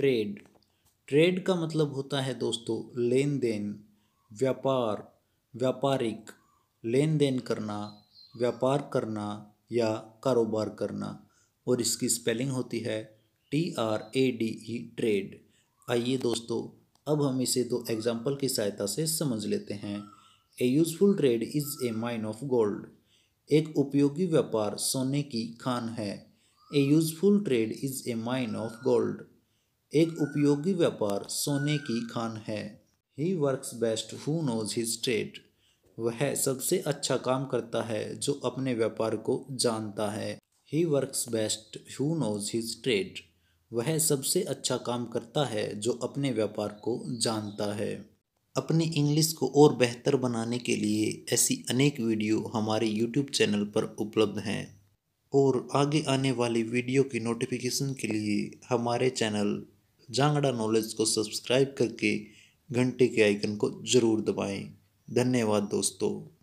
trade trade का मतलब होता है दोस्तों लेन देन व्यापार व्यापारिक लेन देन करना व्यापार करना या कारोबार करना और इसकी स्पेलिंग होती है T R A D E trade आइए दोस्तों अब हम इसे दो एग्जाम्पल की सहायता से समझ लेते हैं a useful trade is a mine of gold एक उपयोगी व्यापार सोने की खान है a useful trade is a mine of gold एक उपयोगी व्यापार सोने की खान है he works best who knows his trade वह सबसे अच्छा काम करता है जो अपने व्यापार को जानता है he works best who knows his trade वह सबसे अच्छा काम करता है जो अपने व्यापार को जानता है अपनी इंग्लिश को और बेहतर बनाने के लिए ऐसी अनेक वीडियो हमारे यूट्यूब चैनल पर उपलब्ध हैं और आगे आने वाली वीडियो की नोटिफिकेशन के लिए हमारे चैनल जांगड़ा नॉलेज को सब्सक्राइब करके घंटे के आइकन को ज़रूर दबाएं धन्यवाद दोस्तों